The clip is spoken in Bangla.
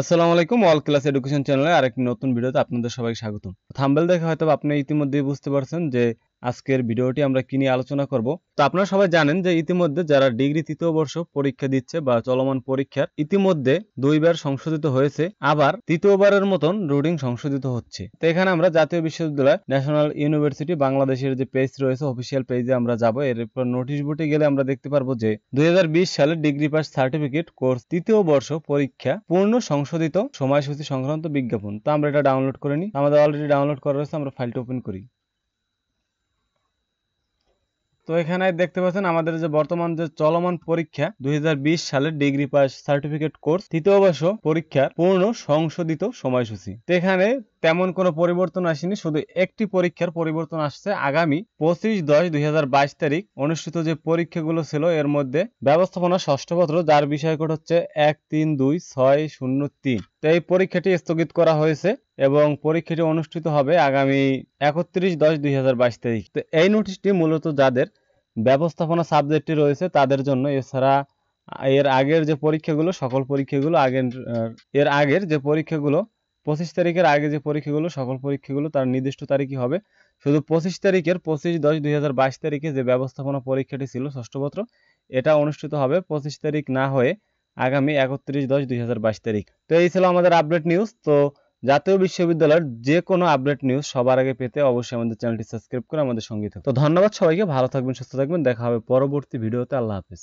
আসসালামু আলাইকুম অল ক্লাস এডুকেশন চ্যানেলে আরেকটি নতুন ভিডিওতে আপনাদের সবাইকে স্বাগত থাম্বেল দেখে হয়তো আপনি ইতিমধ্যেই বুঝতে পারছেন যে আজকের ভিডিওটি আমরা কিনে আলোচনা করব তো আপনারা সবাই জানেন যে ইতিমধ্যে যারা ডিগ্রি তৃতীয় বর্ষ পরীক্ষা দিচ্ছে বা চলমান পরীক্ষার ইতিমধ্যে দুইবার সংশোধিত হয়েছে আবার তৃতীয়বারের মতন রুডিং সংশোধিত হচ্ছে তো এখানে আমরা জাতীয় বিশ্ববিদ্যালয় ন্যাশনাল ইউনিভার্সিটি বাংলাদেশের যে পেজ রয়েছে অফিসিয়াল পেজে আমরা যাব এর উপর নোটিশ বোর্ডে গেলে আমরা দেখতে পারবো যে দুই সালে ডিগ্রি পাস সার্টিফিকেট কোর্স তৃতীয় বর্ষ পরীক্ষা পূর্ণ সংশোধিত সময়সূচি সংক্রান্ত বিজ্ঞাপন তো আমরা এটা ডাউনলোড করে নিই আমাদের অলরেডি ডাউনলোড করা রয়েছে আমরা ফাইলটা ওপেন করি তো এখানে দেখতে পাচ্ছেন আমাদের যে বর্তমান যে চলমান পরীক্ষা দুই সালের ডিগ্রি পাস সার্টিফিকেট কোর্স তৃতীয় বর্ষ পরীক্ষার পূর্ণ সংশোধিত সময়সূচি তো এখানে তেমন কোনো পরিবর্তন আসেনি শুধু একটি পরীক্ষার পরিবর্তন আসছে আগামী পঁচিশ দশ দুই তারিখ অনুষ্ঠিত যে পরীক্ষাগুলো ছিল এর মধ্যে ব্যবস্থাপনা ষষ্ঠপত্র যার বিষয় কোড হচ্ছে এক তিন দুই ছয় শূন্য তিন তো এই পরীক্ষাটি স্থগিত করা হয়েছে এবং পরীক্ষাটি অনুষ্ঠিত হবে আগামী একত্রিশ দশ দুই হাজার বাইশ তারিখ তো এই নোটিশটি মূলত যাদের ব্যবস্থাপনা সাবজেক্টটি রয়েছে তাদের জন্য এছাড়া এর আগের যে পরীক্ষাগুলো সকল পরীক্ষাগুলো আগের এর আগের যে পরীক্ষাগুলো পঁচিশ তারিখের আগে যে পরীক্ষাগুলো সকল পরীক্ষাগুলো তার নির্দিষ্ট তারিখই হবে শুধু পঁচিশ তারিখের পঁচিশ দশ দুই হাজার বাইশ তারিখে যে ব্যবস্থাপনা পরীক্ষাটি ছিল ষষ্ঠপত্র এটা অনুষ্ঠিত হবে পঁচিশ তারিখ না হয়ে আগামী একত্রিশ দশ দুই হাজার বাইশ তারিখ তো এই ছিল আমাদের আপডেট নিউজ তো জাতীয় বিশ্ববিদ্যালয়ের যে কোনো আপডেট নিউজ সবার আগে পেতে অবশ্যই আমাদের চ্যানেলটি সাবস্ক্রাইব করে আমাদের সঙ্গে থাকুন তো ধন্যবাদ সবাইকে ভালো থাকবেন সুস্থ থাকবেন দেখা হবে পরবর্তী ভিডিওতে আল্লাহ হাফিজ